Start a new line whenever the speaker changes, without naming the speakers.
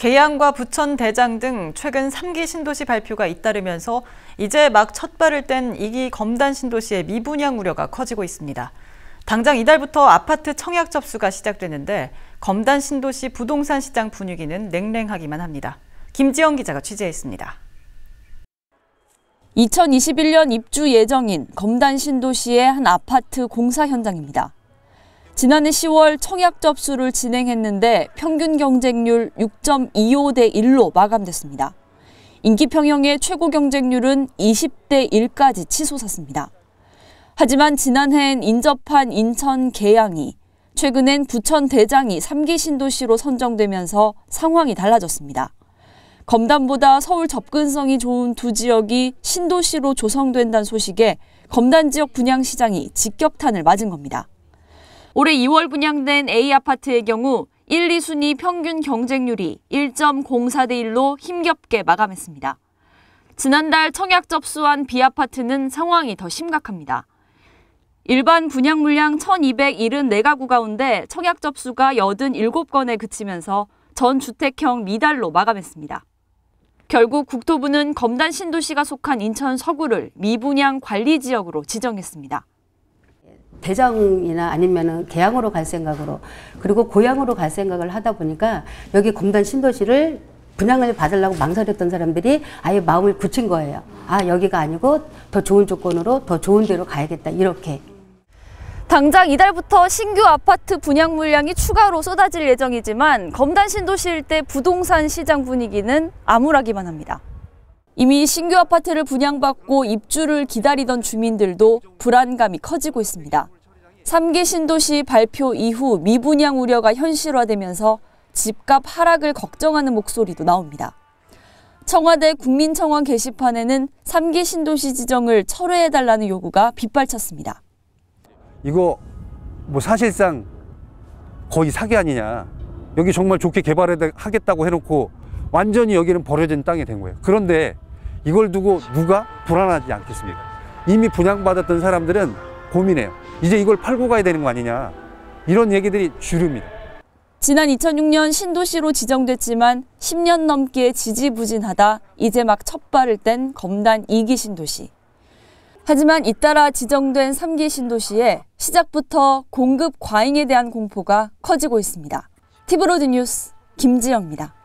계양과 부천 대장 등 최근 3기 신도시 발표가 잇따르면서 이제 막 첫발을 뗀 2기 검단 신도시의 미분양 우려가 커지고 있습니다. 당장 이달부터 아파트 청약 접수가 시작되는데 검단 신도시 부동산 시장 분위기는 냉랭하기만 합니다. 김지영 기자가 취재했습니다. 2021년 입주 예정인 검단 신도시의 한 아파트 공사 현장입니다. 지난해 10월 청약 접수를 진행했는데 평균 경쟁률 6.25대 1로 마감됐습니다. 인기평형의 최고 경쟁률은 20대 1까지 치솟았습니다. 하지만 지난해엔 인접한 인천 계양이 최근엔 부천 대장이 3기 신도시로 선정되면서 상황이 달라졌습니다. 검단보다 서울 접근성이 좋은 두 지역이 신도시로 조성된다는 소식에 검단 지역 분양시장이 직격탄을 맞은 겁니다. 올해 2월 분양된 A 아파트의 경우 1, 2순위 평균 경쟁률이 1.04대 1로 힘겹게 마감했습니다. 지난달 청약 접수한 B 아파트는 상황이 더 심각합니다. 일반 분양 물량 1,274가구 가운데 청약 접수가 87건에 그치면서 전 주택형 미달로 마감했습니다. 결국 국토부는 검단 신도시가 속한 인천 서구를 미분양 관리 지역으로 지정했습니다.
대장이나 아니면은 계양으로갈 생각으로 그리고 고향으로 갈 생각을 하다 보니까 여기 검단 신도시를 분양을 받으려고 망설였던 사람들이 아예 마음을 굳힌 거예요. 아 여기가 아니고 더 좋은 조건으로 더 좋은 데로 가야겠다 이렇게. 당장
이달부터 신규 아파트 분양 물량이 추가로 쏟아질 예정이지만 검단 신도시일 때 부동산 시장 분위기는 암울하기만 합니다. 이미 신규 아파트를 분양받고 입주를 기다리던 주민들도 불안감이 커지고 있습니다. 3기 신도시 발표 이후 미분양 우려가 현실화되면서 집값 하락을 걱정하는 목소리도 나옵니다. 청와대 국민청원 게시판에는 3기 신도시 지정을 철회해달라는 요구가 빗발쳤습니다.
이거 뭐 사실상 거의 사기 아니냐. 여기 정말 좋게 개발하겠다고 해놓고 완전히 여기는 버려진 땅이 된 거예요 그런데 이걸 두고 누가 불안하지 않겠습니까 이미 분양받았던 사람들은 고민해요 이제 이걸 팔고 가야 되는 거 아니냐 이런 얘기들이 주류입니다
지난 2006년 신도시로 지정됐지만 10년 넘게 지지부진하다 이제 막 첫발을 뗀 검단 2기 신도시 하지만 잇따라 지정된 3기 신도시에 시작부터 공급 과잉에 대한 공포가 커지고 있습니다. 티브로드 뉴스 김지영입니다.